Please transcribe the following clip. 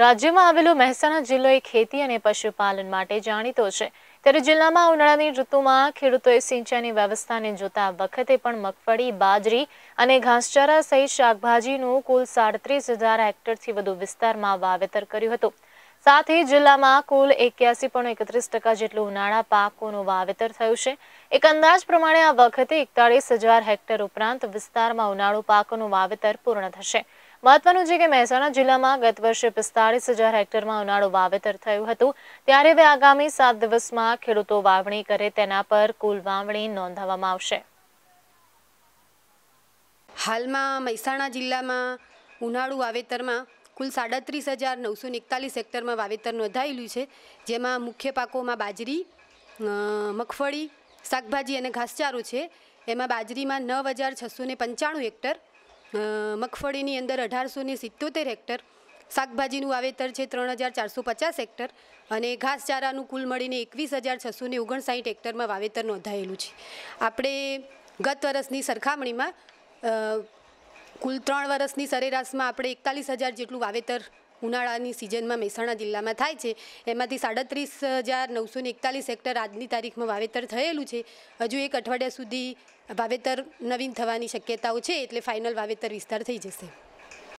રાજ્યમાં આવેલો મહેસાણા જિલ્લો એ ખેતી અને પશુપાલન માટે જાણીતો છે ત્યારે જિલ્લામાં ઉનાળાની ઋતુમાં ખેડૂતોએ સિંચાઈની વ્યવસ્થાને જોતા વખતે પણ મગફળી બાજરી અને ઘાસચારા સહિત શાકભાજીનું કુલ સાડત્રીસ હજાર હેક્ટરથી વધુ વિસ્તારમાં વાવેતર કર્યું હતું સાથે જિલ્લામાં કુલ એક્યાસી પણ એકત્રીસ ટકા જેટલું ઉનાળા પાકોનું વાવેતર થયું છે એક અંદાજ પ્રમાણે આ વખતે એકતાળીસ હજાર હેક્ટર ઉપરાંત વિસ્તારમાં ઉનાળુ પાકોનું વાવેતર પૂર્ણ થશે મહત્વનું છે કે મહેસાણા જિલ્લામાં ગત વર્ષે પિસ્તાળીસ હજાર હેક્ટરમાં ઉનાળુ વાવેતર થયું હતું ત્યારે હવે આગામી સાત દિવસમાં ખેડૂતો વાવણી કરે તેના પર કુલ વાવણી નોંધાવવામાં આવશે હાલમાં મહેસાણા જિલ્લામાં ઉનાળુ વાવેતરમાં કુલ સાડત્રીસ હજાર નવસો એકતાલીસ હેક્ટરમાં વાવેતર નોંધાયેલું છે જેમાં મુખ્ય પાકોમાં બાજરી મગફળી શાકભાજી અને ઘાસચારો છે એમાં બાજરીમાં નવ હજાર છસો પંચાણું હેક્ટર મગફળીની અંદર અઢારસો સિત્તોતેર હેક્ટર શાકભાજીનું વાવેતર છે ત્રણ હજાર ચારસો પચાસ હેક્ટર અને ઘાસચારાનું કુલ મળીને એકવીસ હજાર છસો ઓગણસાઠ હેક્ટરમાં વાવેતર નોંધાયેલું છે આપણે ગત વર્ષની સરખામણીમાં કુલ ત્રણ વર્ષની સરેરાશમાં આપણે એકતાલીસ હજાર જેટલું વાવેતર ઉનાળાની સિઝનમાં મહેસાણા જિલ્લામાં થાય છે એમાંથી સાડત્રીસ હજાર નવસો ને એકતાલીસ હેક્ટર આજની તારીખમાં વાવેતર થયેલું છે હજુ એક અઠવાડિયા સુધી વાવેતર નવીન થવાની શક્યતાઓ છે એટલે ફાઇનલ વાવેતર વિસ્તાર થઈ જશે